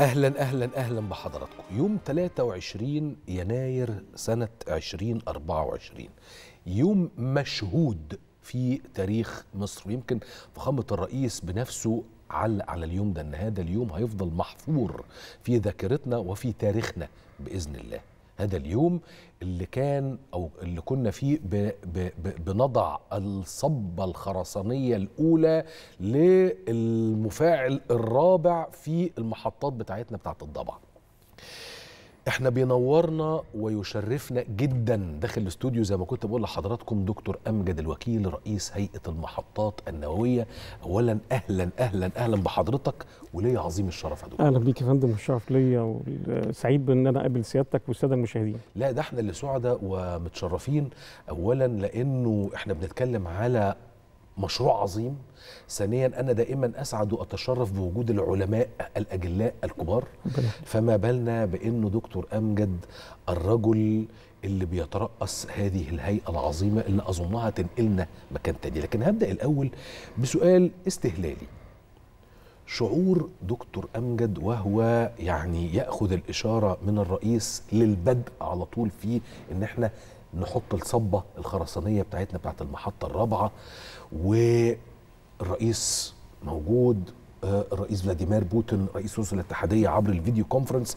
اهلا اهلا اهلا بحضراتكم يوم 23 يناير سنه 2024 يوم مشهود في تاريخ مصر ويمكن فخامه الرئيس بنفسه علق على اليوم ده ان هذا اليوم هيفضل محفور في ذاكرتنا وفي تاريخنا باذن الله هذا اليوم اللي كان او اللي كنا فيه بـ بـ بـ بنضع الصبه الخرسانيه الاولى للمفاعل الرابع في المحطات بتاعتنا بتاعت الضبع احنا بينورنا ويشرفنا جدا داخل الاستوديو زي ما كنت بقول لحضراتكم دكتور امجد الوكيل رئيس هيئه المحطات النوويه اولا اهلا اهلا اهلا بحضرتك وليا عظيم الشرف يا دكتور اهلا بيك يا فندم الشرف ليا وسعيد بان انا اقابل سيادتك والساده المشاهدين لا ده احنا اللي سعداء ومتشرفين اولا لانه احنا بنتكلم على مشروع عظيم ثانيا انا دائما اسعد واتشرف بوجود العلماء الاجلاء الكبار فما بالنا بانه دكتور امجد الرجل اللي بيترأس هذه الهيئه العظيمه اللي اظنها تنقلنا مكان تاني لكن هبدا الاول بسؤال استهلالي شعور دكتور امجد وهو يعني ياخذ الاشاره من الرئيس للبدء على طول في ان احنا نحط الصبة الخرسانية بتاعتنا بتاعت المحطة الرابعة والرئيس موجود الرئيس آه، فلاديمير بوتين رئيس روسيا الاتحادية عبر الفيديو كونفرنس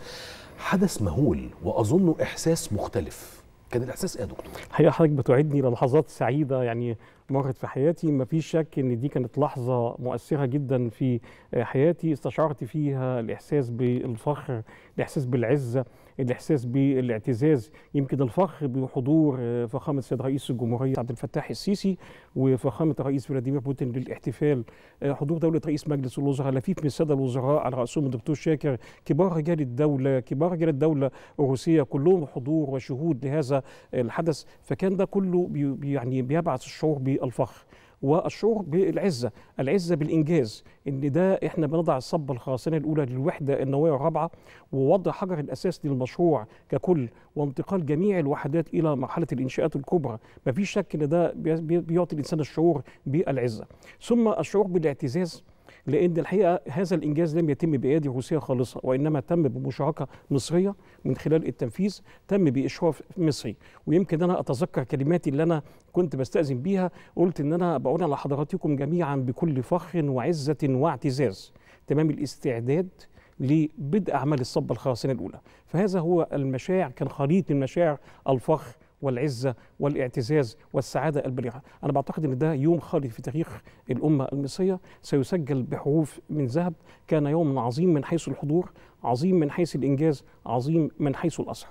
حدث مهول وأظنه إحساس مختلف كان الإحساس إيه يا دكتور؟ الحقيقة حضرتك بتعدني للحظات سعيدة يعني مرت في حياتي مفيش شك ان دي كانت لحظه مؤثره جدا في حياتي استشعرت فيها الاحساس بالفخر الاحساس بالعزه الاحساس بالاعتزاز يمكن الفخر بحضور آه، فخامه السيد رئيس الجمهوريه عبد الفتاح السيسي وفخامه الرئيس فلاديمير بوتين للاحتفال آه، حضور دوله رئيس مجلس الوزراء لفيف من الساده الوزراء على راسهم الدكتور شاكر كبار رجال الدوله كبار رجال الدوله الروسيه كلهم حضور وشهود لهذا الحدث فكان ده كله بي يعني بيبعث الشعور بالفخر والشعور بالعزه العزه بالانجاز ان ده احنا بنضع الصب الخاصنه الاولى للوحده النوويه الرابعه ووضع حجر الاساس للمشروع ككل وانتقال جميع الوحدات الى مرحله الانشاءات الكبرى ما فيش شك ان ده بيعطي الانسان الشعور بالعزه ثم الشعور بالاعتزاز لأن الحقيقة هذا الإنجاز لم يتم بأيادي روسية خالصة وإنما تم بمشاركة مصرية من خلال التنفيذ تم بإشراف مصري ويمكن أنا أتذكر كلماتي اللي أنا كنت بستأذن بيها قلت إن أنا بقول على حضراتكم جميعا بكل فخر وعزة واعتزاز تمام الاستعداد لبدء أعمال الصب الخاصنة الأولى فهذا هو المشاعر كان خليط من مشاعر الفخر والعزه والاعتزاز والسعاده البليغة انا بعتقد ان ده يوم خالد في تاريخ الامه المصريه سيسجل بحروف من ذهب كان يوم عظيم من حيث الحضور عظيم من حيث الانجاز عظيم من حيث الاثر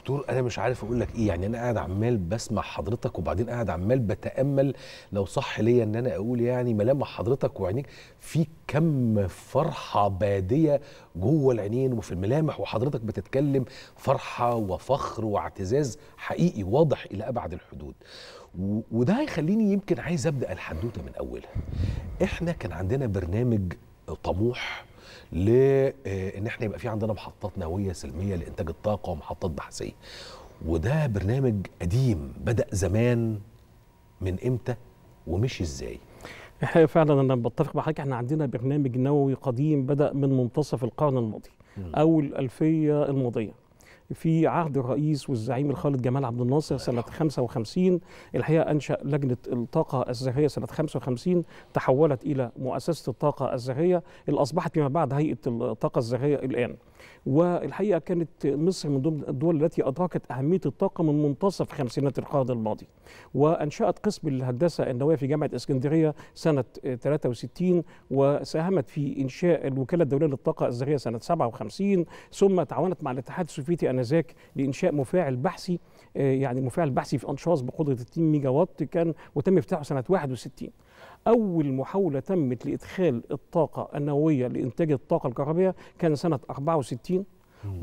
دكتور انا مش عارف اقول لك ايه يعني انا قاعد عمال بسمع حضرتك وبعدين قاعد عمال بتامل لو صح ليا ان انا اقول يعني ملامح حضرتك وعينيك في كم فرحه باديه جوه العينين وفي الملامح وحضرتك بتتكلم فرحه وفخر واعتزاز حقيقي واضح الى ابعد الحدود وده هيخليني يمكن عايز ابدا الحدوته من اولها احنا كان عندنا برنامج طموح لان آه، احنا يبقى في عندنا محطات نوويه سلميه لانتاج الطاقه ومحطات بحثيه وده برنامج قديم بدا زمان من امتى ومشي ازاي احنا فعلا انا بتفق مع حضرتك احنا عندنا برنامج نووي قديم بدا من منتصف القرن الماضي او الالفيه الماضيه في عهد الرئيس والزعيم الخالد جمال عبد الناصر سنة 55 الحقيقة أنشأ لجنة الطاقة الذرية سنة 55 تحولت إلى مؤسسة الطاقة الذرية اللي أصبحت فيما بعد هيئة الطاقة الذرية الآن والحقيقه كانت مصر من ضمن الدول التي ادركت اهميه الطاقه من منتصف خمسينات القرن الماضي وانشات قسم الهندسه النوويه في جامعه اسكندريه سنه 63 وساهمت في انشاء الوكاله الدوليه للطاقه الذريه سنه 57 ثم تعاونت مع الاتحاد السوفيتي انذاك لانشاء مفاعل بحثي آه، يعني مفاعل بحثي في انشاز بقدره 2 ميجا وات كان وتم افتتاحه سنه 61 أول محاولة تمت لإدخال الطاقة النووية لإنتاج الطاقة الكهربية كان سنة 64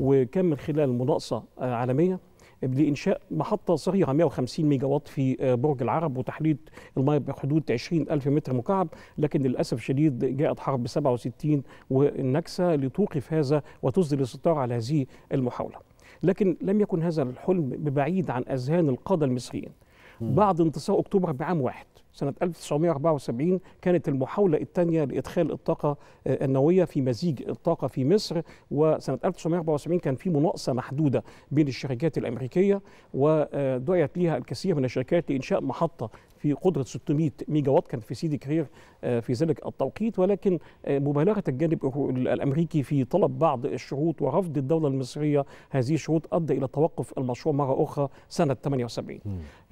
وكان من خلال مناقصة آه، عالمية لإنشاء محطة صغيرة 150 ميجا واط في آه، برج العرب وتحلية الماء بحدود 20 ألف متر مكعب لكن للأسف الشديد جاءت حرب 67 والنكسة لتوقف هذا وتسدل الستار على هذه المحاولة لكن لم يكن هذا الحلم ببعيد عن أذهان القادة المصريين بعد انتصار أكتوبر بعام واحد سنة 1974 كانت المحاولة الثانية لإدخال الطاقة آه، النووية في مزيج الطاقة في مصر وسنة 1974 كان في مناقصة محدودة بين الشركات الأمريكية ودعيت ليها الكثير من الشركات لإنشاء محطة في قدرة 600 ميجا وات كانت في سيدي كرير آه، في ذلك التوقيت ولكن آه، مبالغة الجانب الأمريكي في طلب بعض الشروط ورفض الدولة المصرية هذه الشروط أدى إلى توقف المشروع مرة أخرى سنة 78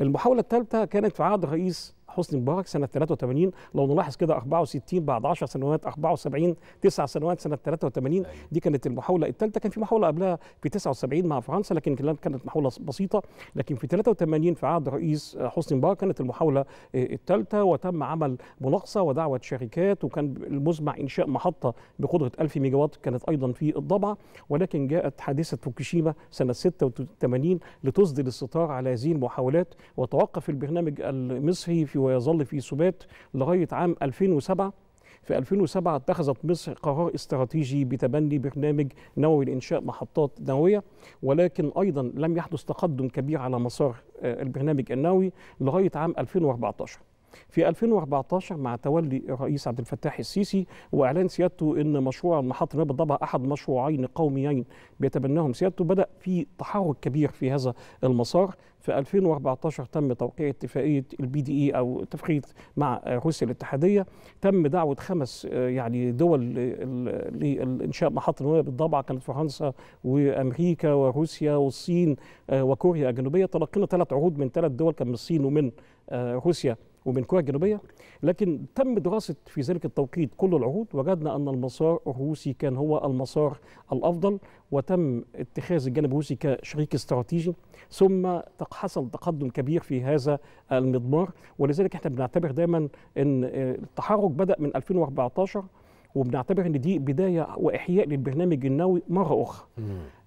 المحاولة الثالثة كانت في عهد الرئيس حسني مبارك سنه 83 لو نلاحظ كده 64 بعد 10 سنوات 74 9 سنوات سنه 83 أيوة. دي كانت المحاوله الثالثه كان في محاوله قبلها في 79 مع فرنسا لكن كانت محاوله بسيطه لكن في 83 في عهد الرئيس حسني مبارك كانت المحاوله آه، الثالثه وتم عمل مناقصه ودعوه شركات وكان المزمع انشاء محطه بقدره 1000 ميجا وات كانت ايضا في الضبعه ولكن جاءت حادثه فوكوشيما سنه 86 لتسدل الستار على هذه المحاولات وتوقف البرنامج المصري في ويظل في سبات لغاية عام 2007 في 2007 اتخذت مصر قرار استراتيجي بتبني برنامج نووي لإنشاء محطات نووية ولكن أيضا لم يحدث تقدم كبير على مسار آه، البرنامج النووي لغاية عام 2014 في 2014 مع تولي الرئيس عبد الفتاح السيسي واعلان سيادته ان مشروع المحطه النوويه بالضبع احد مشروعين قوميين بيتبناهم سيادته بدا في تحرك كبير في هذا المسار في 2014 تم توقيع اتفاقيه البي دي اي e او اتفاقيه مع روسيا الاتحاديه تم دعوه خمس يعني دول لانشاء محطه نوويه بالضبع كانت فرنسا وامريكا وروسيا والصين آه، وكوريا الجنوبيه تلقينا ثلاث عروض من ثلاث دول كان من الصين ومن آه، روسيا ومن كوريا الجنوبية لكن تم دراسة في ذلك التوقيت كل العهود وجدنا أن المسار الروسي كان هو المسار الأفضل وتم اتخاذ الجانب الروسي كشريك استراتيجي ثم حصل تقدم كبير في هذا المضمار ولذلك احنا بنعتبر دايما ان آه، التحرك بدأ من 2014 وبنعتبر ان دي بدايه واحياء للبرنامج النووي مره اخرى.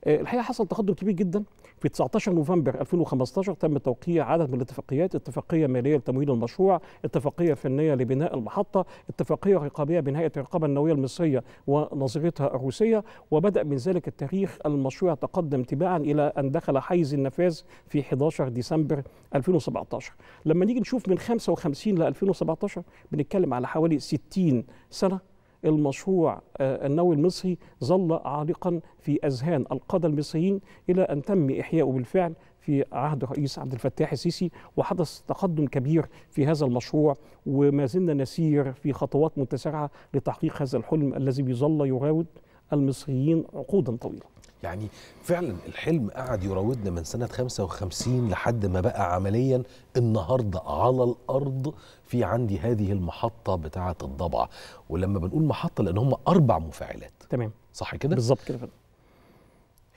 آه، الحقيقه حصل تقدم كبير جدا في 19 نوفمبر 2015 تم توقيع عدد من الاتفاقيات اتفاقية مالية لتمويل المشروع اتفاقية فنية لبناء المحطة اتفاقية رقابية بين هيئة الرقابة النووية المصرية ونظيرتها الروسية وبدأ من ذلك التاريخ المشروع تقدم تباعا إلى أن دخل حيز النفاذ في 11 ديسمبر 2017 لما نيجي نشوف من 55 ل 2017 بنتكلم على حوالي 60 سنة المشروع آه، النووي المصري ظل عالقا في أذهان القادة المصريين إلى أن تم احيائه بالفعل في عهد الرئيس عبد الفتاح السيسي وحدث تقدم كبير في هذا المشروع وما زلنا نسير في خطوات متسارعة لتحقيق هذا الحلم الذي بيظل يراود المصريين عقودا طويله يعني فعلا الحلم قعد يراودنا من سنة 55 لحد ما بقى عمليا النهاردة على الأرض في عندي هذه المحطة بتاعة الضبعة ولما بنقول محطة لأن هم أربع مفاعلات تمام صح كده؟ بالظبط كده فعلا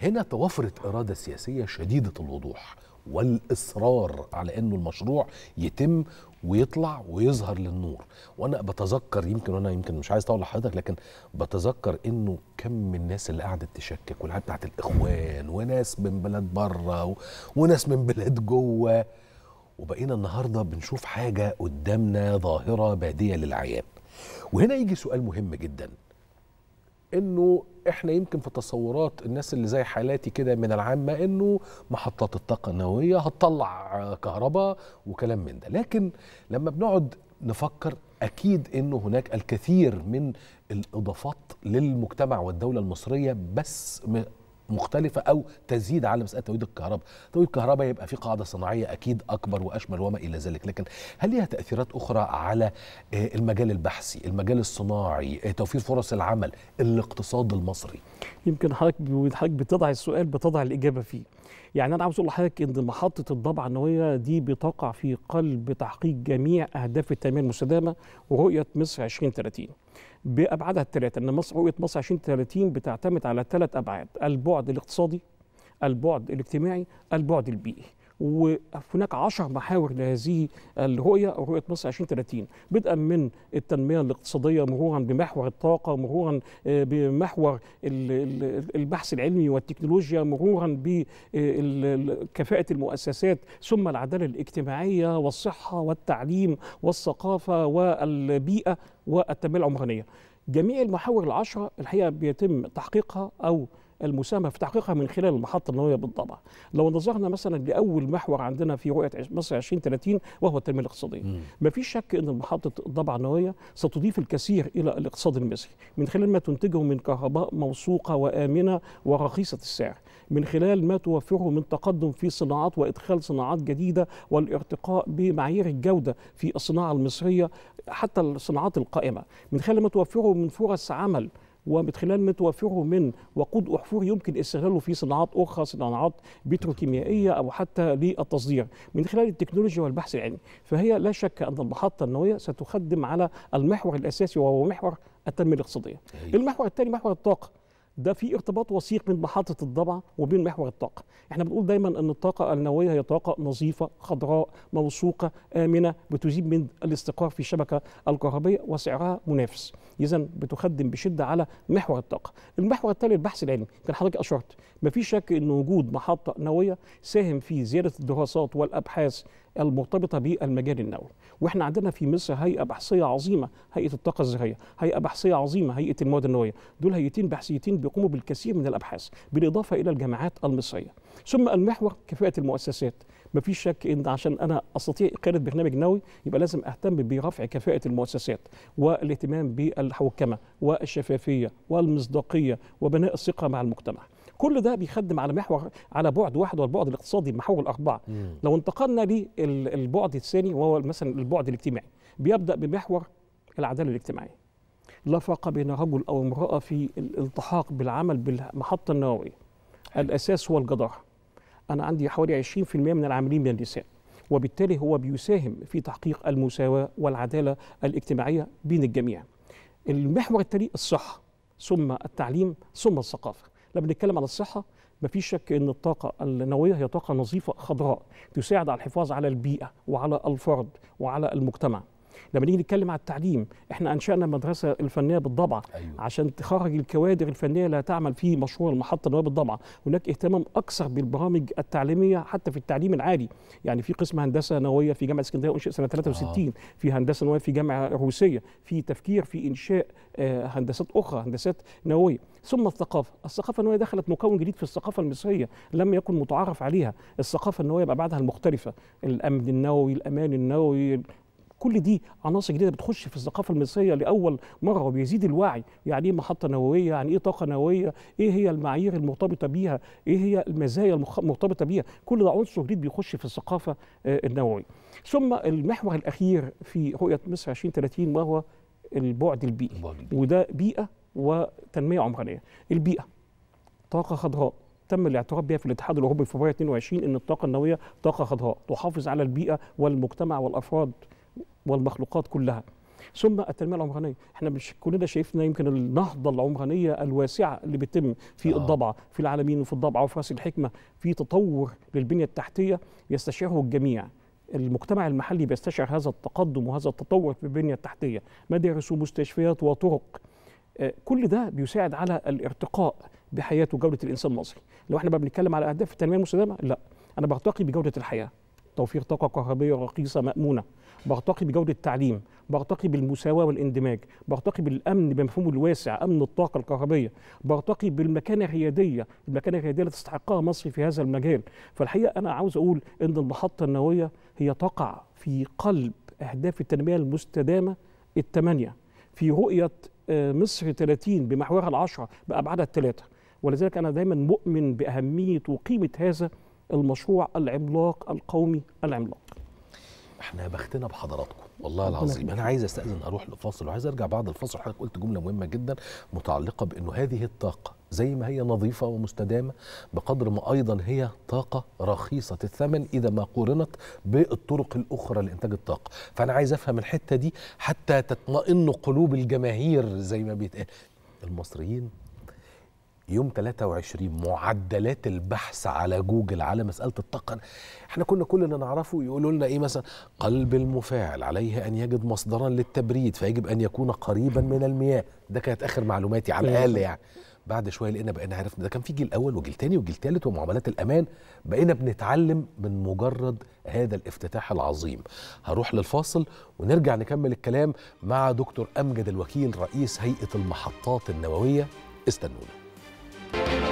هنا توفرت إرادة سياسية شديدة الوضوح والإصرار على أنه المشروع يتم ويطلع ويظهر للنور وانا بتذكر يمكن وانا يمكن مش عايز اطول لحضرتك لكن بتذكر انه كم من الناس اللي قعدت تشكك والحاجات بتاعت الاخوان وناس من بلاد بره و... وناس من بلاد جوه وبقينا النهارده بنشوف حاجه قدامنا ظاهره باديه للعيان وهنا يجي سؤال مهم جدا انه احنا يمكن في تصورات الناس اللي زي حالاتي كده من العامه انه محطات الطاقه النوويه هتطلع كهرباء وكلام من ده لكن لما بنقعد نفكر اكيد انه هناك الكثير من الاضافات للمجتمع والدوله المصريه بس مختلفة أو تزيد على مسألة توليد الكهرباء توليد الكهرباء يبقى في قاعدة صناعية أكيد أكبر وأشمل وما إلى ذلك لكن هل ليها تأثيرات أخرى على آه، المجال البحثي المجال الصناعي آه، توفير فرص العمل الاقتصاد المصري يمكن حضرتك حضرتك بتضع السؤال بتضع الإجابة فيه يعني انا عاوز اقول لحضرتك ان محطه الضبعه النوويه دي بتقع في قلب تحقيق جميع اهداف التنميه المستدامه ورؤيه مصر 2030 بابعادها الثلاثه ان مصر رؤيه مصر 2030 بتعتمد على ثلاث ابعاد البعد الاقتصادي البعد الاجتماعي البعد البيئي وهناك 10 محاور لهذه الرؤيه رؤيه مصر 2030 بدءا من التنميه الاقتصاديه مرورا بمحور الطاقه مرورا آه، بمحور البحث العلمي والتكنولوجيا مرورا بكفاءه المؤسسات ثم العداله الاجتماعيه والصحه والتعليم والثقافه والبيئه والتنميه العمرانيه جميع المحاور العشره الحقيقه بيتم تحقيقها او المساهمه في تحقيقها من خلال المحطه النوويه بالطبع. لو نظرنا مثلا لاول محور عندنا في رؤيه مصر 2030 وهو التنميه الاقتصاديه. ما فيش شك ان محطه الضبع النوويه ستضيف الكثير الى الاقتصاد المصري من خلال ما تنتجه من كهرباء موثوقه وامنه ورخيصه السعر. من خلال ما توفره من تقدم في صناعات وادخال صناعات جديده والارتقاء بمعايير الجوده في الصناعه المصريه حتى الصناعات القائمه من خلال ما توفره من فرص عمل ومن خلال ما توفره من وقود احفور يمكن استغلاله في صناعات اخرى صناعات بتروكيميائيه او حتى للتصدير من خلال التكنولوجيا والبحث العلمي فهي لا شك ان المحطه النوويه ستخدم على المحور الاساسي وهو محور التنميه الاقتصاديه المحور الثاني محور الطاقه ده في ارتباط وثيق بين محطه الضبع وبين محور الطاقه احنا بنقول دايما ان الطاقه النوويه هي طاقه نظيفه خضراء موثوقه امنه بتزيد من الاستقرار في الشبكه الكهربية وسعرها منافس اذا بتخدم بشده على محور الطاقه المحور التالي البحث العلمي كان حضرتك اشرت مفيش شك ان وجود محطه نوويه ساهم في زياده الدراسات والابحاث المرتبطه بالمجال النووي واحنا عندنا في مصر هيئه بحثيه عظيمه هيئه الطاقه الزراعيه هيئه بحثيه عظيمه هيئه المواد النوويه دول هيئتين بحثيتين بيقوموا بالكثير من الابحاث بالاضافه الى الجامعات المصريه ثم المحور كفاءه المؤسسات مفيش شك ان عشان انا استطيع اقاله برنامج نووي يبقى لازم اهتم برفع كفاءه المؤسسات والاهتمام بالحوكمه والشفافيه والمصداقيه وبناء الثقه مع المجتمع كل ده بيخدم على محور على بعد واحد والبعد الاقتصادي محور الاربعه لو انتقلنا للبعد الثاني وهو مثلا البعد الاجتماعي بيبدا بمحور العداله الاجتماعيه لا فرق بين رجل او امراه في الالتحاق بالعمل بالمحطه النوويه الاساس هو الجداره انا عندي حوالي 20% من العاملين من النساء وبالتالي هو بيساهم في تحقيق المساواه والعداله الاجتماعيه بين الجميع المحور التالي الصحه ثم التعليم ثم الثقافه لما بنتكلم على الصحه مفيش شك ان الطاقه النوويه هي طاقه نظيفه خضراء تساعد على الحفاظ على البيئه وعلى الفرد وعلى المجتمع لما نيجي نتكلم على التعليم احنا انشانا المدرسه الفنيه بالضبع أيوة. عشان تخرج الكوادر الفنيه اللي هتعمل في مشروع المحطه النوويه بالضبع هناك اهتمام اكثر بالبرامج التعليميه حتى في التعليم العالي يعني في قسم هندسه نوويه في جامعه اسكندريه انشئ سنه 63 آه. في هندسه نوويه في جامعه روسيه في تفكير في انشاء آه، هندسات اخرى هندسات نوويه ثم الثقافه الثقافه النوويه دخلت مكون جديد في الثقافه المصريه لم يكن متعارف عليها الثقافه النوويه بقى بعدها المختلفه الامن النووي الامان النووي كل دي عناصر جديده بتخش في الثقافه المصريه لاول مره وبيزيد الوعي يعني ايه محطه نوويه يعني ايه طاقه نوويه ايه هي المعايير المرتبطه بيها ايه هي المزايا المرتبطه بيها كل ده عنصر جديد بيخش في الثقافه آه، النوويه ثم المحور الاخير في رؤيه مصر 2030 وهو البعد البيئي وده بيئه وتنميه عمرانيه البيئه طاقه خضراء تم الاعتراف بها في الاتحاد الاوروبي في فبراير 22 ان الطاقه النوويه طاقه خضراء تحافظ على البيئه والمجتمع والافراد والمخلوقات كلها ثم التنميه العمرانيه احنا مش كلنا شايفنا يمكن النهضه العمرانيه الواسعه اللي بتتم في آه. الضبعه في العالمين وفي الضبعه وفي راس الحكمه في تطور للبنيه التحتيه يستشعره الجميع المجتمع المحلي بيستشعر هذا التقدم وهذا التطور في البنيه التحتيه مدارس ومستشفيات وطرق آه، كل ده بيساعد على الارتقاء بحياه وجوده الانسان المصري لو احنا بقى بنتكلم على اهداف التنميه المستدامه لا انا برتقي بجوده الحياه توفير طاقه كهربيه رخيصه مامونه برتقي بجوده التعليم برتقي بالمساواه والاندماج برتقي بالامن بمفهومه الواسع امن الطاقه الكهربيه برتقي بالمكانه الرياديه المكانه الرياديه التي تستحقها مصر في هذا المجال فالحقيقه انا عاوز اقول ان المحطه النوويه هي تقع في قلب اهداف التنميه المستدامه الثمانيه في رؤيه آه، مصر 30 بمحورها العشرة بأبعادها الثلاثة ولذلك أنا دايما مؤمن بأهمية وقيمة هذا المشروع العملاق القومي العملاق احنا بختنا بحضراتكم والله العظيم انا عايز استاذن اروح لفاصل وعايز ارجع بعد الفاصل حضرتك قلت جمله مهمه جدا متعلقه بانه هذه الطاقه زي ما هي نظيفه ومستدامه بقدر ما ايضا هي طاقه رخيصه الثمن اذا ما قورنت بالطرق الاخرى لانتاج الطاقه فانا عايز افهم الحته دي حتى تطمئن قلوب الجماهير زي ما بيتقال المصريين يوم 23 معدلات البحث على جوجل على مساله الطاقه احنا كنا كل اللي نعرفه يقولوا لنا ايه مثلا قلب المفاعل عليه ان يجد مصدرا للتبريد فيجب ان يكون قريبا من المياه ده كانت اخر معلوماتي على الاقل يعني بعد شويه لقينا بقينا عرفنا ده كان في جيل اول وجيل ثاني وجيل ثالث ومعاملات الامان بقينا بنتعلم من مجرد هذا الافتتاح العظيم هروح للفاصل ونرجع نكمل الكلام مع دكتور امجد الوكيل رئيس هيئه المحطات النوويه استنونا Thank you.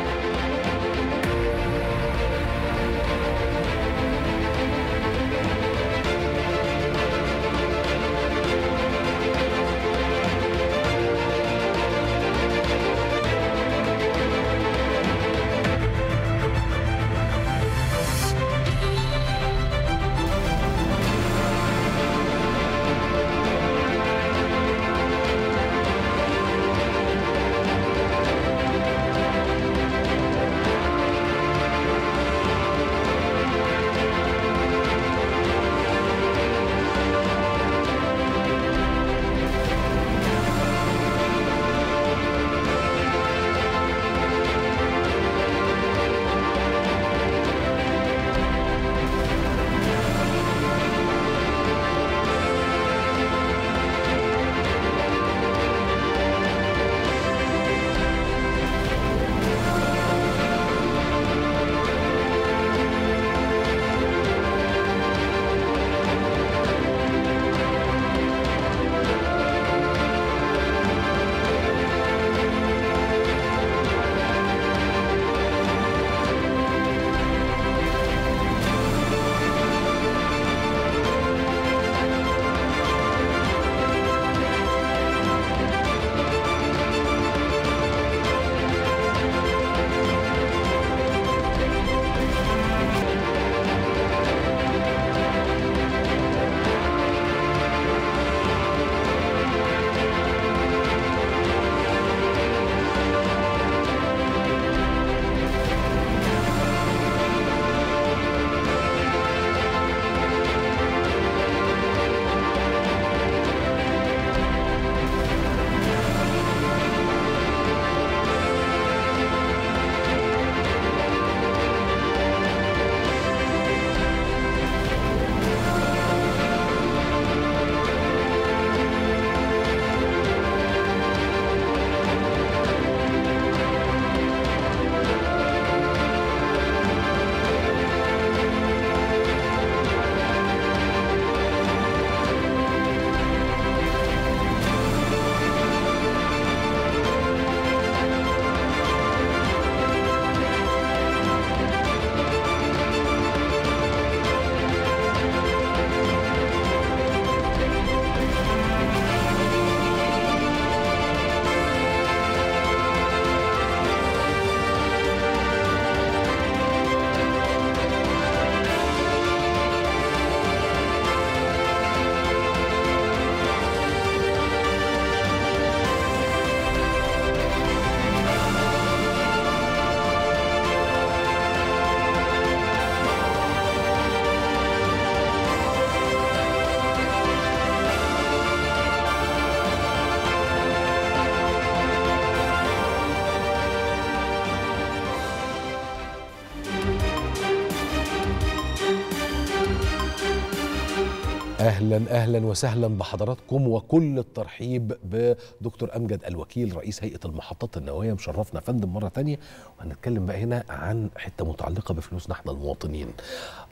اهلا اهلا وسهلا بحضراتكم وكل الترحيب بدكتور امجد الوكيل رئيس هيئه المحطات النوويه مشرفنا فندم مره ثانيه وهنتكلم بقى هنا عن حته متعلقه بفلوسنا احنا المواطنين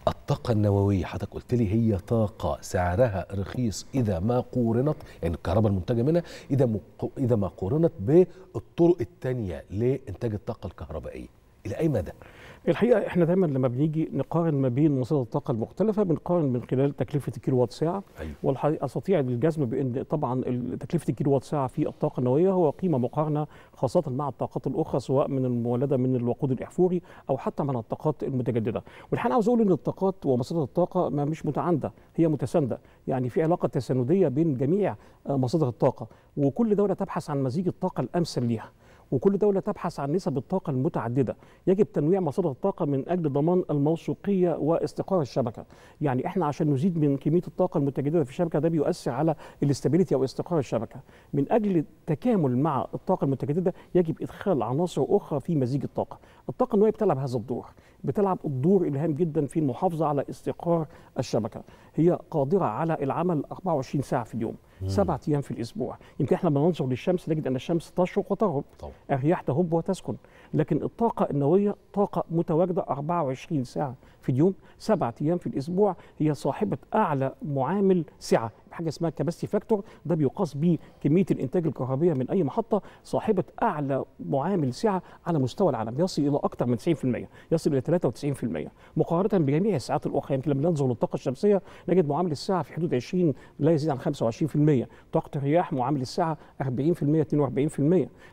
الطاقه النوويه حضرتك قلت لي هي طاقه سعرها رخيص اذا ما قورنت يعني الكهرباء المنتجه منها اذا اذا ما قورنت بالطرق الثانيه لانتاج الطاقه الكهربائيه الى اي مدى؟ الحقيقه احنا دايما لما بنيجي نقارن ما بين مصادر الطاقه المختلفه بنقارن من خلال تكلفه الكيلو وات ساعه أيوة. والحقيقه استطيع الجزم بان طبعا تكلفه الكيلو وات ساعه في الطاقه النوويه هو قيمه مقارنه خاصه مع الطاقات الاخرى سواء من المولده من الوقود الاحفوري او حتى من الطاقات المتجدده والحقيقه عاوز اقول ان الطاقات ومصادر الطاقه ما مش متعانده هي متسانده يعني في علاقه تسانديه بين جميع آه، مصادر الطاقه وكل دوله تبحث عن مزيج الطاقه الامثل ليها وكل دولة تبحث عن نسب الطاقة المتعددة يجب تنويع مصادر الطاقة من أجل ضمان الموثوقية واستقرار الشبكة يعني إحنا عشان نزيد من كمية الطاقة المتجددة في الشبكة ده بيؤثر على الاستابيليتي أو استقرار الشبكة من أجل التكامل مع الطاقة المتجددة يجب إدخال عناصر أخرى في مزيج الطاقة الطاقه النوويه بتلعب هذا الدور بتلعب الدور الهام جدا في المحافظه على استقرار الشبكه هي قادره على العمل 24 ساعه في اليوم سبعة ايام في الاسبوع يمكن احنا لما ننظر للشمس نجد ان الشمس تشرق وتغرب الرياح تهب وتسكن لكن الطاقه النوويه طاقه متواجده 24 ساعه في اليوم سبعة ايام في الاسبوع هي صاحبه اعلى معامل سعه حاجه اسمها كباسيتي فاكتور ده بيقاس بيه كميه الانتاج الكهربيه من اي محطه صاحبه اعلى معامل سعه على مستوى العالم يصل الى اكثر من 90% يصل الى 93% مقارنه بجميع الساعات الاخرى يمكن لما ننظر للطاقه الشمسيه نجد معامل الساعه في حدود 20 لا يزيد عن 25% طاقه الرياح معامل الساعه 40% 42%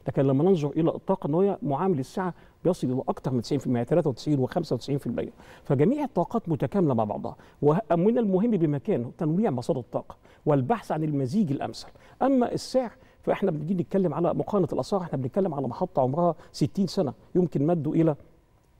لكن لما ننظر الى الطاقه النوويه معامل الساعه بيصل الى اكثر من 90% 93 و95% فجميع الطاقات متكامله مع بعضها ومن المهم بمكانه تنويع مصادر الطاقه والبحث عن المزيج الامثل اما السعر فاحنا بنجي نتكلم على مقارنه الاسعار احنا بنتكلم على محطه عمرها 60 سنه يمكن مده الى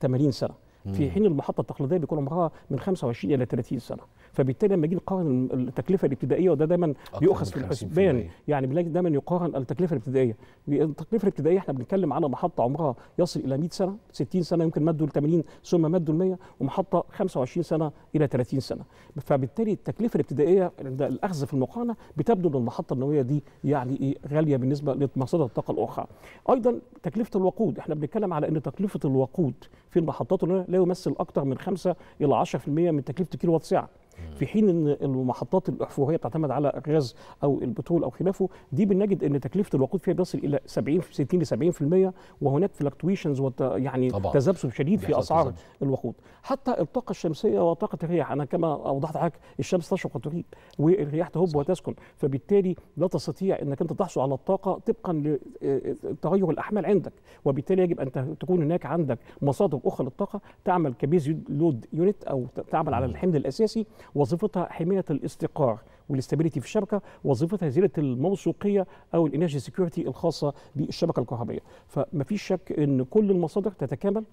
80 سنه في حين المحطه التقليديه بيكون عمرها من 25 الى 30 سنه فبالتالي لما يجي نقارن التكلفه الابتدائيه وده دايما يؤخذ في الحسبان يعني بنلاقي دايما يقارن التكلفه الابتدائيه التكلفه الابتدائيه احنا بنتكلم على محطه عمرها يصل الى 100 سنه 60 سنه يمكن مدوا ل 80 ثم مدوا ل 100 ومحطه 25 سنه الى 30 سنه فبالتالي التكلفه الابتدائيه عند الاخذ في المقارنه بتبدو ان المحطه النوويه دي يعني ايه غاليه بالنسبه لمصادر الطاقه الاخرى ايضا تكلفه الوقود احنا بنتكلم على ان تكلفه الوقود في المحطات لا يمثل اكثر من 5 الى 10% من تكلفه كيلو وات ساعه في حين ان المحطات الاحفوريه تعتمد على الغاز او البترول او خلافه دي بنجد ان تكلفه الوقود فيها بيصل الى 70 60 ل 70% وهناك فلكتويشنز يعني تذبذب شديد في اسعار الوقود حتى الطاقه الشمسيه وطاقه الرياح انا كما اوضحت لحضرتك الشمس تشرق وتغيب والرياح تهب وتسكن فبالتالي لا تستطيع انك انت تحصل على الطاقه طبقا لتغير آه، آه، الاحمال عندك وبالتالي يجب ان تكون هناك عندك مصادر اخرى للطاقه تعمل كبيز لود يونت او تعمل على الحمل الاساسي وظيفتها حمايه الاستقرار والاستابيليتي في الشبكه وظيفتها زياده الموثوقيه او الانرجي سيكيورتي الخاصه بالشبكه الكهربائيه فما فيش شك ان كل المصادر تتكامل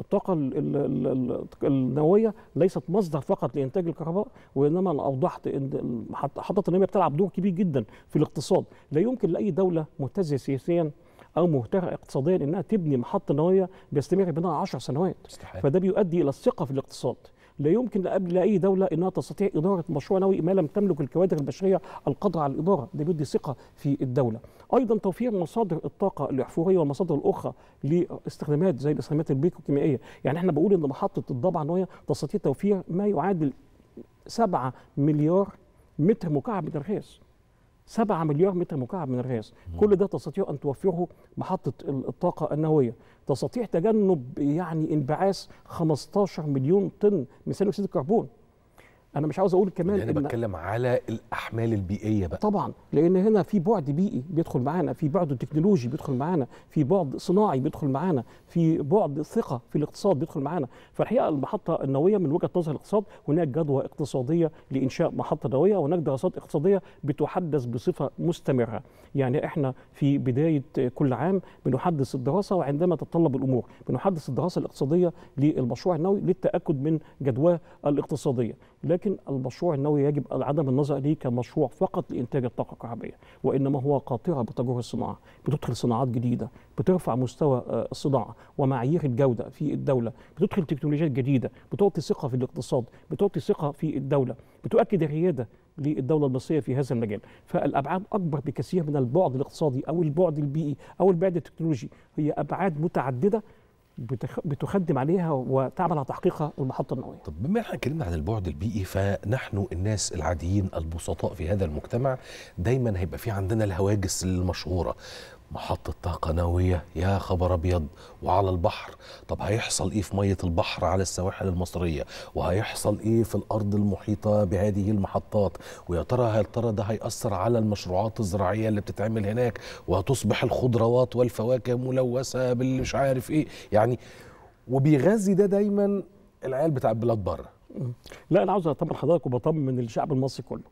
الطاقة النووية ليست مصدر فقط لإنتاج الكهرباء وإنما أنا أوضحت إن المحطات النووية بتلعب دور كبير جدا في الاقتصاد لا يمكن لأي دولة مهتزة سياسيا او مهترة اقتصاديا انها تبني محطه نوويه بيستمر بناء 10 سنوات فده بيؤدي الى الثقه في الاقتصاد لا يمكن لقبل لاي دوله انها تستطيع اداره مشروع نووي ما لم تملك الكوادر البشريه القادره على الاداره ده بيدي ثقه في الدوله ايضا توفير مصادر الطاقه الاحفوريه والمصادر الاخرى لاستخدامات زي الاستخدامات البيكوكيميائيه يعني احنا بقول ان محطه الضبع النوويه تستطيع توفير ما يعادل 7 مليار متر مكعب من الغاز 7 مليار متر مكعب من الغاز كل ده تستطيع ان توفره محطه الطاقه النوويه تستطيع تجنب يعني انبعاث 15 مليون طن من ثاني اكسيد الكربون انا مش عاوز اقول كمان يعني انا بتكلم على الاحمال البيئيه بقى طبعا لان هنا في بعد بيئي بيدخل معانا في بعد تكنولوجي بيدخل معانا في بعد صناعي بيدخل معانا في بعد ثقه في الاقتصاد بيدخل معانا فالحقيقه المحطه النوويه من وجهه نظر الاقتصاد هناك جدوى اقتصاديه لانشاء محطه نوويه وهناك دراسات اقتصاديه بتحدث بصفه مستمره يعني احنا في بدايه كل عام بنحدث الدراسه وعندما تتطلب الامور بنحدث الدراسه الاقتصاديه للمشروع النووي للتاكد من جدواه الاقتصاديه لكن ولكن المشروع النووي يجب عدم النظر اليه كمشروع فقط لانتاج الطاقه الكهربائيه وانما هو قاطره بتجربه الصناعه بتدخل صناعات جديده بترفع مستوى آه، الصناعه ومعايير الجوده في الدوله بتدخل تكنولوجيات جديده بتعطي ثقه في الاقتصاد بتعطي ثقه في الدوله بتؤكد الرياده للدوله المصريه في هذا المجال فالابعاد اكبر بكثير من البعد الاقتصادي او البعد البيئي او البعد التكنولوجي هي ابعاد متعدده بتخدم عليها وتعمل على تحقيقها المحطه النوويه. طب بما احنا اتكلمنا عن البعد البيئي فنحن الناس العاديين البسطاء في هذا المجتمع دايما هيبقى في عندنا الهواجس المشهوره محطة طاقة نووية يا خبر أبيض وعلى البحر طب هيحصل إيه في مية البحر على السواحل المصرية وهيحصل إيه في الأرض المحيطة بهذه المحطات ويا ترى هل ترى ده هيأثر على المشروعات الزراعية اللي بتتعمل هناك وهتصبح الخضروات والفواكه ملوثة باللي مش عارف إيه يعني وبيغذي ده دايما العيال بتاع البلاد بره لا أنا عاوز أطمن حضرتك وبطمن الشعب المصري كله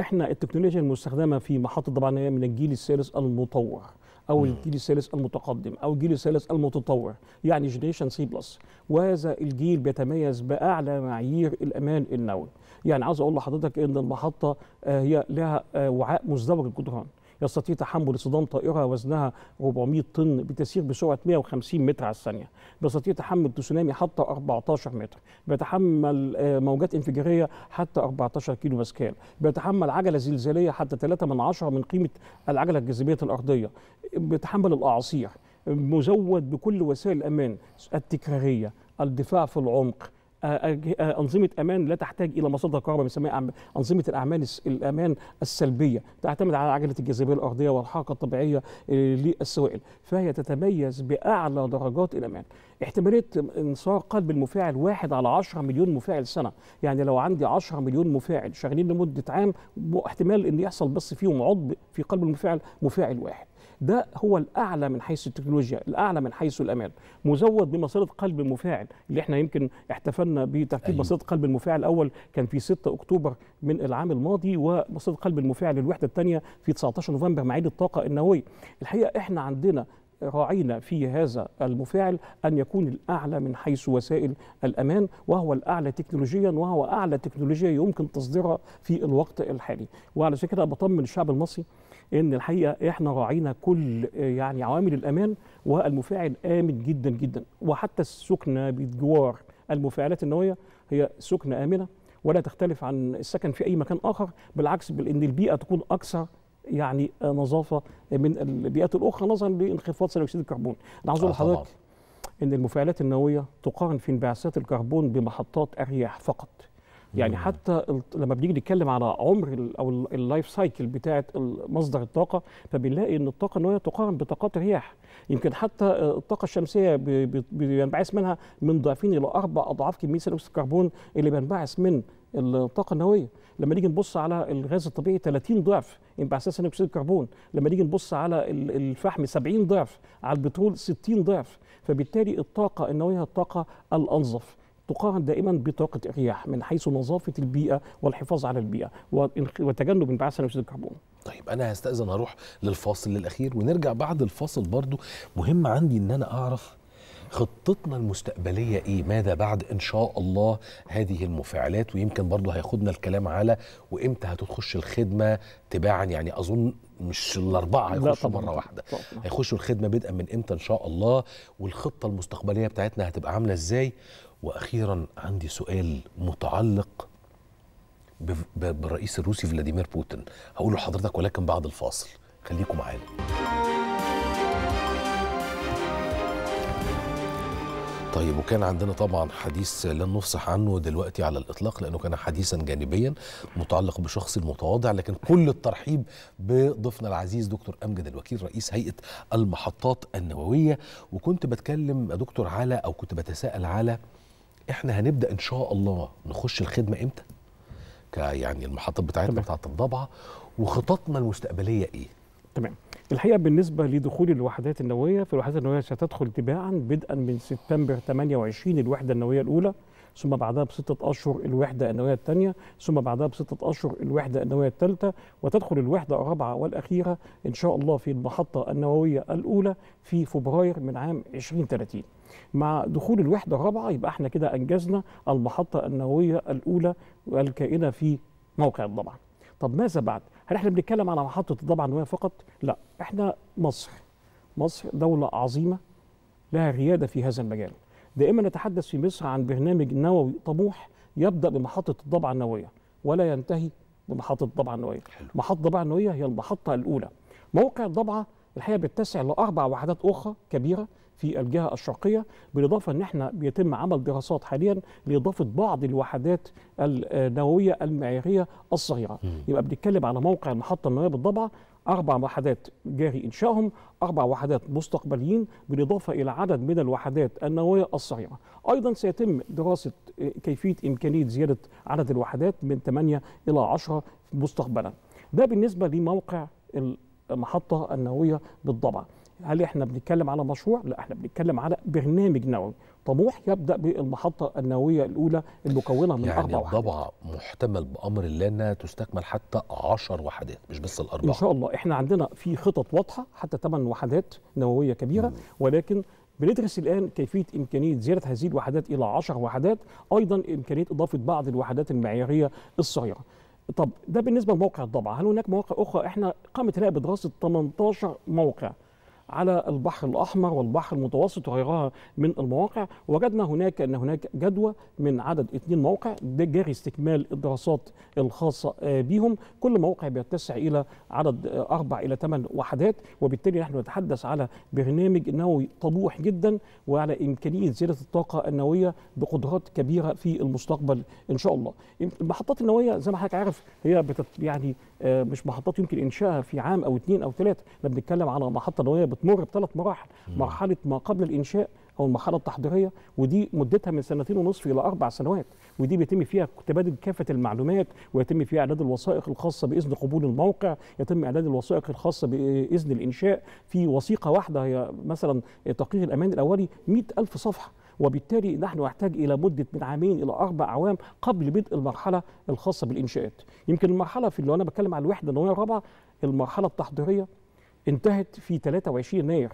احنا التكنولوجيا المستخدمه في محطه طبعا هي من الجيل الثالث المطور او الجيل الثالث المتقدم او الجيل الثالث المتطور يعني جنريشن سي بلس وهذا الجيل بيتميز باعلى معايير الامان النووي يعني عاوز اقول لحضرتك ان المحطه آه، هي لها آه، وعاء مزدوج الجدران يستطيع تحمل اصطدام طائرة وزنها 400 طن بتسير بسرعة 150 متر على الثانية بيستطيع تحمل تسونامي حتى 14 متر بيتحمل آه، موجات انفجارية حتى 14 كيلو باسكال بيتحمل عجلة زلزالية حتى 3 من 10 من قيمة العجلة الجاذبية الأرضية بيتحمل الأعاصير مزود بكل وسائل الأمان التكرارية الدفاع في العمق انظمه امان لا تحتاج الى مصادر كهرباء بنسميها انظمه الاعمال الامان السلبيه تعتمد على عجله الجاذبيه الارضيه والحركه الطبيعيه آه، للسوائل فهي تتميز باعلى درجات الامان احتماليه انصار قلب المفاعل واحد على 10 مليون مفاعل سنه يعني لو عندي 10 مليون مفاعل شغالين لمده عام احتمال ان يحصل بس فيهم عضو في قلب المفاعل مفاعل واحد ده هو الاعلى من حيث التكنولوجيا الاعلى من حيث الامان مزود بمسيره قلب المفاعل اللي احنا يمكن احتفلنا بترتيب أيوه. مسيره قلب المفاعل الاول كان في 6 اكتوبر من العام الماضي ومسيره قلب المفاعل الوحده الثانيه في 19 نوفمبر مع عيد الطاقه النوويه الحقيقه احنا عندنا راعينا في هذا المفاعل أن يكون الأعلى من حيث وسائل الأمان وهو الأعلى تكنولوجيا وهو أعلى تكنولوجيا يمكن تصديرها في الوقت الحالي وعلى كده بطمن الشعب المصري ان الحقيقه احنا راعينا كل يعني عوامل الامان والمفاعل امن جدا جدا وحتى السكنه بجوار المفاعلات النوويه هي سكنه امنه ولا تختلف عن السكن في اي مكان اخر بالعكس بان البيئه تكون اكثر يعني آه، نظافه من البيئات الاخرى نظرا لانخفاض ثاني اكسيد الكربون انا عاوز اقول آه، لحضرتك ان المفاعلات النوويه تقارن في انبعاثات الكربون بمحطات الرياح فقط يعني حتى لما بنيجي نتكلم على عمر او اللايف سايكل بتاعه مصدر الطاقه فبنلاقي ان الطاقه النوويه تقارن بطاقات الرياح يمكن حتى آه، الطاقه الشمسيه بينبعث منها من ضعفين الى اربع اضعاف كميه ثاني اكسيد الكربون اللي بينبعث من الطاقه النوويه لما نيجي نبص على الغاز الطبيعي 30 ضعف انبعاثات ثاني اكسيد الكربون لما نيجي نبص على الفحم 70 ضعف على البترول 60 ضعف فبالتالي الطاقه النوويه الطاقه الانظف تقارن دائما بطاقه الرياح من حيث نظافه البيئه والحفاظ على البيئه وتجنب انبعاث ثاني اكسيد الكربون. طيب انا هستاذن اروح للفاصل الاخير ونرجع بعد الفاصل برضو مهم عندي ان انا اعرف خطتنا المستقبلية إيه ماذا بعد إن شاء الله هذه المفاعلات ويمكن برضو هياخدنا الكلام على وإمتى هتخش الخدمة تباعا يعني أظن مش الأربعة هيخشوا مرة واحدة هيخشوا الخدمة بدءا من إمتى إن شاء الله والخطة المستقبلية بتاعتنا هتبقى عاملة إزاي واخيرا عندي سؤال متعلق بالرئيس الروسي فلاديمير بوتين هقوله لحضرتك ولكن بعد الفاصل خليكم معانا طيب وكان عندنا طبعا حديث لن نفصح عنه دلوقتي على الاطلاق لانه كان حديثا جانبيا متعلق بشخص المتواضع لكن كل الترحيب بضيفنا العزيز دكتور امجد الوكيل رئيس هيئه المحطات النوويه وكنت بتكلم يا دكتور على او كنت بتساءل على احنا هنبدا ان شاء الله نخش الخدمه امتى يعني المحطات بتاعتنا بتاعه الضبعه وخططنا المستقبليه ايه تمام الحقيقه بالنسبه لدخول الوحدات النوويه فالوحدات النوويه ستدخل تباعا بدءا من سبتمبر 28 الوحده النوويه الاولى ثم بعدها بستة أشهر الوحدة النووية الثانية ثم بعدها بستة أشهر الوحدة النووية الثالثة وتدخل الوحدة الرابعة والأخيرة إن شاء الله في المحطة النووية الأولى في فبراير من عام 2030 مع دخول الوحده الرابعه يبقى احنا كده انجزنا المحطه النوويه الاولى الكائنه في موقع الضبع. طب ماذا بعد؟ هل احنا بنتكلم على محطه الضبع النوويه فقط؟ لا، احنا مصر مصر دوله عظيمه لها رياده في هذا المجال. دائما نتحدث في مصر عن برنامج نووي طموح يبدا بمحطه الضبعه النوويه ولا ينتهي بمحطه الضبعه النوويه. حلو. محطه الضبعه النوويه هي المحطه الاولى. موقع الضبعه الحقيقه بيتسع لاربع وحدات اخرى كبيره في الجهه الشرقيه بالاضافه ان احنا بيتم عمل دراسات حاليا لاضافه بعض الوحدات النوويه المعياريه الصغيره يبقى بنتكلم على موقع المحطه النوويه بالضبعه أربع وحدات جاري إنشائهم أربع وحدات مستقبليين بالإضافة إلى عدد من الوحدات النووية الصغيرة أيضا سيتم دراسة كيفية إمكانية زيادة عدد الوحدات من 8 إلى 10 مستقبلا ده بالنسبة لموقع المحطة النووية بالضبع هل احنا بنتكلم على مشروع؟ لا احنا بنتكلم على برنامج نووي طموح يبدا بالمحطه النوويه الاولى المكونه من يعني اربع وحدات الضبعه محتمل بامر الله انها تستكمل حتى 10 وحدات مش بس الاربعه ان شاء الله احنا عندنا في خطط واضحه حتى 8 وحدات نوويه كبيره مم. ولكن بندرس الان كيفيه امكانيه زياده هذه الوحدات الى 10 وحدات ايضا امكانيه اضافه بعض الوحدات المعياريه الصغيره طب ده بالنسبه لموقع الضبعه هل هناك مواقع اخرى احنا قامت لها بدراسه 18 موقع على البحر الأحمر والبحر المتوسط وغيرها من المواقع وجدنا هناك أن هناك جدوى من عدد اثنين موقع ده جاري استكمال الدراسات الخاصة آه، بهم كل موقع بيتسع إلى عدد آه، أربع إلى ثمان وحدات وبالتالي نحن نتحدث على برنامج نووي طموح جدا وعلى إمكانية زيادة الطاقة النووية بقدرات كبيرة في المستقبل إن شاء الله المحطات النووية زي ما حضرتك عارف هي بتت يعني آه، مش محطات يمكن انشائها في عام او اثنين او ثلاثه احنا بنتكلم على محطه نوويه بتمر بثلاث مراحل مرحله ما قبل الانشاء او المرحله التحضيريه ودي مدتها من سنتين ونصف الى اربع سنوات ودي بيتم فيها تبادل كافه المعلومات ويتم فيها اعداد الوثائق الخاصه باذن قبول الموقع يتم اعداد الوثائق الخاصه باذن الانشاء في وثيقه واحده هي مثلا تقرير الامان الاولي 100000 صفحه وبالتالي نحن نحتاج إلى مدة من عامين إلى أربع أعوام قبل بدء المرحلة الخاصة بالإنشاءات يمكن المرحلة في اللي أنا بتكلم على الوحدة النووية الرابعة المرحلة التحضيرية انتهت في 23 يناير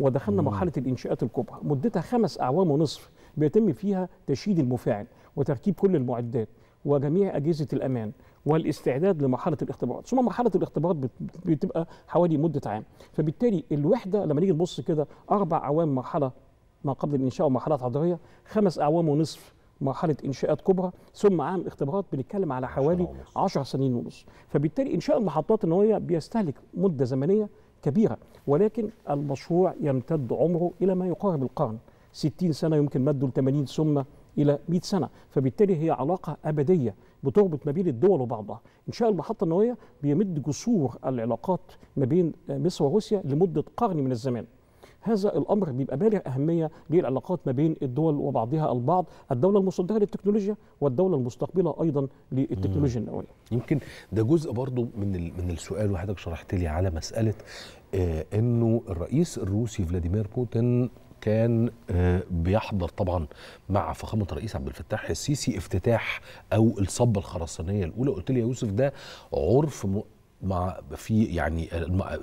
ودخلنا مرحلة الإنشاءات الكبرى مدتها خمس أعوام ونصف بيتم فيها تشييد المفاعل وتركيب كل المعدات وجميع أجهزة الأمان والاستعداد لمرحلة الاختبارات ثم مرحلة الاختبارات بتبقى حوالي مدة عام فبالتالي الوحدة لما نيجي نبص كده أربع أعوام مرحلة ما قبل الانشاء ومرحلات عضويه خمس اعوام ونصف مرحله انشاءات كبرى ثم عام اختبارات بنتكلم على حوالي 10 سنين ونص فبالتالي انشاء المحطات النوويه بيستهلك مده زمنيه كبيره ولكن المشروع يمتد عمره الى ما يقارب القرن 60 سنه يمكن مده ل 80 ثم الى 100 سنه فبالتالي هي علاقه ابديه بتربط ما بين الدول وبعضها انشاء المحطه النوويه بيمد جسور العلاقات ما بين مصر وروسيا لمده قرن من الزمان هذا الامر بيبقى بالغ اهميه للعلاقات ما بين الدول وبعضها البعض الدوله المصدره للتكنولوجيا والدوله المستقبله ايضا للتكنولوجيا النوويه يمكن ده جزء برضو من من السؤال وحضرتك شرحت لي على مساله آه انه الرئيس الروسي فلاديمير بوتين كان آه، بيحضر طبعا مع فخامه الرئيس عبد الفتاح السيسي افتتاح او الصبه الخرسانيه الاولى قلت لي يا يوسف ده عرف مع في يعني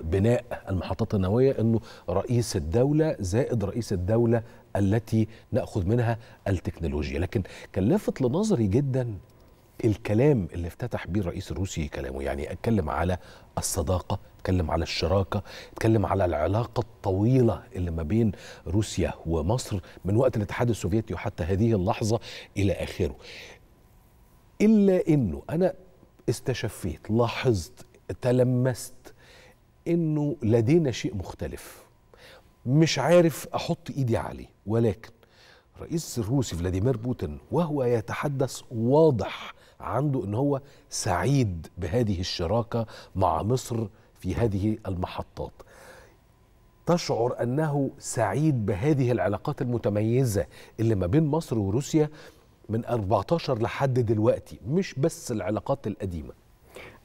بناء المحطات النوويه انه رئيس الدوله زائد رئيس الدوله التي ناخذ منها التكنولوجيا لكن كان لافت لنظري جدا الكلام اللي افتتح بيه الرئيس الروسي كلامه يعني اتكلم على الصداقه اتكلم على الشراكه اتكلم على العلاقه الطويله اللي ما بين روسيا ومصر من وقت الاتحاد السوفيتي وحتى هذه اللحظه الى اخره الا انه انا استشفيت لاحظت تلمست انه لدينا شيء مختلف مش عارف احط ايدي عليه ولكن الرئيس الروسي فلاديمير بوتين وهو يتحدث واضح عنده ان هو سعيد بهذه الشراكه مع مصر في هذه المحطات تشعر انه سعيد بهذه العلاقات المتميزه اللي ما بين مصر وروسيا من 14 لحد دلوقتي مش بس العلاقات القديمه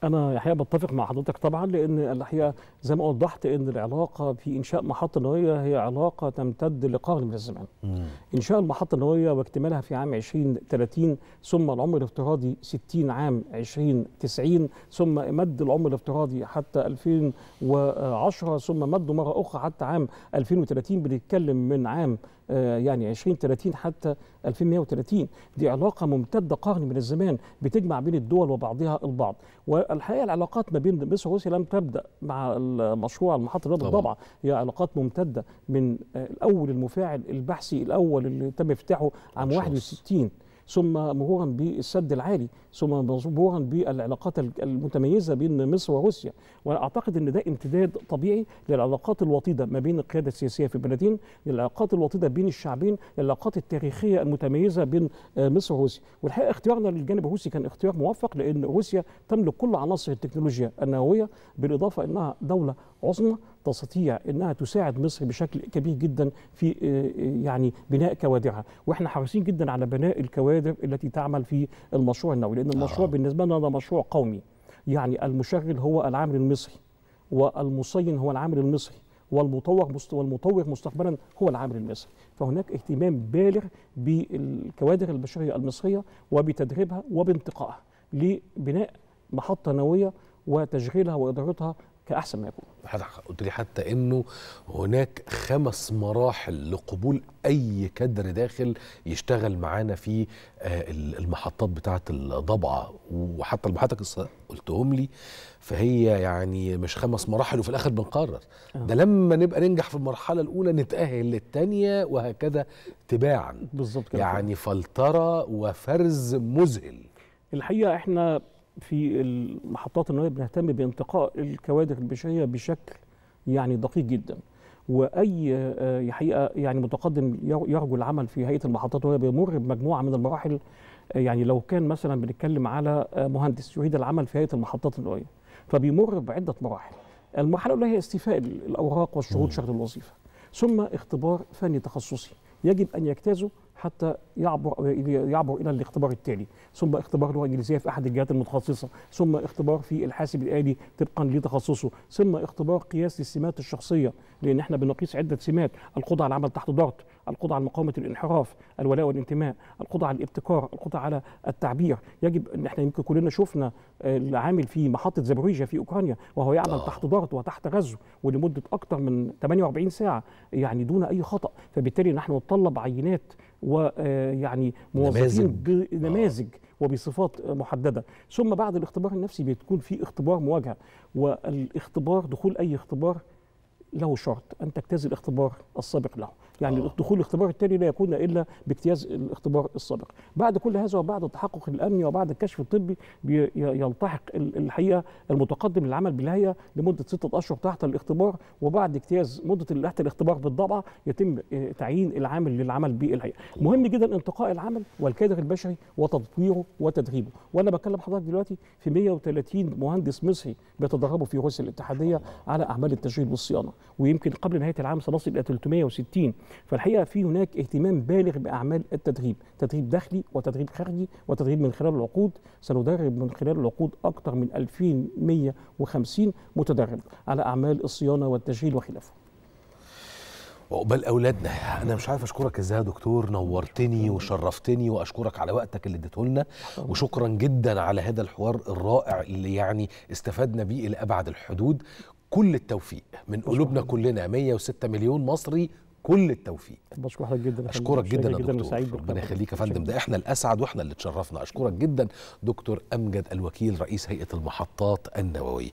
انا الحقيقه بتفق مع حضرتك طبعا لان الحقيقه زي ما وضحت ان العلاقه في انشاء محطه نوويه هي علاقه تمتد لقرن من الزمان. مم. انشاء المحطه النوويه واكتمالها في عام 2030 ثم العمر الافتراضي 60 عام 2090 ثم مد العمر الافتراضي حتى 2010 ثم مده مره اخرى حتى عام 2030 بنتكلم من عام آه، يعني 2030 حتى 2130 دي علاقه ممتده قرن من الزمان بتجمع بين الدول وبعضها البعض. الحقيقه العلاقات ما بين مصر وروسيا لم تبدا مع المشروع المحطه الرياض طبعا هي علاقات ممتده من الاول المفاعل البحثي الاول اللي تم افتتاحه عام 61 ثم مرورا بالسد العالي ثم مرورا بالعلاقات المتميزه بين مصر وروسيا واعتقد ان ده امتداد طبيعي للعلاقات الوطيده ما بين القياده السياسيه في البلدين للعلاقات الوطيده بين الشعبين للعلاقات التاريخيه المتميزه بين آه، مصر وروسيا والحقيقه اختيارنا للجانب الروسي كان اختيار موفق لان روسيا تملك كل عناصر التكنولوجيا النوويه بالاضافه انها دوله عظمى تستطيع انها تساعد مصر بشكل كبير جدا في آه، آه، يعني بناء كوادرها واحنا حريصين جدا على بناء الكوادر التي تعمل في المشروع النووي لان المشروع آه. بالنسبه لنا مشروع قومي يعني المشغل هو العامل المصري والمصين هو العامل المصري والمطور والمطور مستقبلا هو العامل المصري فهناك اهتمام بالغ بالكوادر البشريه المصريه وبتدريبها وبانتقائها لبناء محطه نوويه وتشغيلها وادارتها كان احسن ما يكون حضرتك قلت لي حتى انه هناك خمس مراحل لقبول اي كادر داخل يشتغل معانا في آه، المحطات بتاعه الضبعه وحتى اللي حضرتك قلتهم لي فهي يعني مش خمس مراحل وفي الاخر بنقرر آه. ده لما نبقى ننجح في المرحله الاولى نتاهل للثانيه وهكذا تباعا بالظبط كده يعني فلتره وفرز مذهل الحقيقه احنا في المحطات النوويه بنهتم بانتقاء الكوادر البشريه بشكل يعني دقيق جدا واي آه، حقيقه يعني متقدم يرجو العمل في هيئه المحطات النوويه بيمر بمجموعه من المراحل آه، يعني لو كان مثلا بنتكلم على آه، مهندس يريد العمل في هيئه المحطات النوويه فبيمر بعده مراحل المرحله الاولى هي استيفاء الاوراق والشروط شرط الوظيفه ثم اختبار فني تخصصي يجب ان يجتازه حتى يعبر يعبر الى الاختبار التالي ثم اختبار لغه انجليزيه في احد الجهات المتخصصه ثم اختبار في الحاسب الالي طبقا لتخصصه ثم اختبار قياس للسمات الشخصيه لان احنا بنقيس عده سمات القدره على العمل تحت ضغط القدره على مقاومه الانحراف الولاء والانتماء القدره على الابتكار القدره على التعبير يجب ان احنا يمكن كلنا شفنا آه، العامل في محطه زابوريجا في اوكرانيا وهو يعمل أوه. تحت ضغط وتحت غزو ولمده اكثر من 48 ساعه يعني دون اي خطا فبالتالي نحن نتطلب عينات ويعني آه، موظفين بنماذج آه. وبصفات محدده ثم بعد الاختبار النفسي بتكون في اختبار مواجهه والاختبار دخول اي اختبار له شرط ان تجتاز الاختبار السابق له يعني آه. دخول الاختبار التالي لا يكون الا باجتياز الاختبار السابق بعد كل هذا وبعد التحقق الامني وبعد الكشف الطبي يلتحق الحقيقه المتقدم للعمل بالهيئه لمده سته اشهر تحت الاختبار وبعد اجتياز مده تحت الاختبار بالضبعه يتم تعيين العامل للعمل بالهيئه مهم جدا انتقاء العمل والكادر البشري وتطويره وتدريبه وانا بكلم حضرتك دلوقتي في 130 مهندس مصري بيتدربوا في روسيا الاتحاديه على اعمال التشغيل والصيانه ويمكن قبل نهايه العام سنصل الى 360 فالحقيقه في هناك اهتمام بالغ باعمال التدريب تدريب داخلي وتدريب خارجي وتدريب من خلال العقود سندرب من خلال العقود اكثر من 2150 متدرب على اعمال الصيانه والتشغيل وخلافه وقبل اولادنا انا مش عارف اشكرك ازاي يا دكتور نورتني وشرفتني واشكرك على وقتك اللي اديته لنا وشكرا جدا على هذا الحوار الرائع اللي يعني استفدنا بيه الى ابعد الحدود كل التوفيق من قلوبنا كلنا 106 مليون مصري كل التوفيق بشكر حضرتك جدا اشكرك جدا يا إيه دكتور سعيد ربنا يخليك يا فندم ده إيه؟ احنا الاسعد واحنا اللي اتشرفنا اشكرك جدا دكتور امجد الوكيل رئيس هيئه المحطات النوويه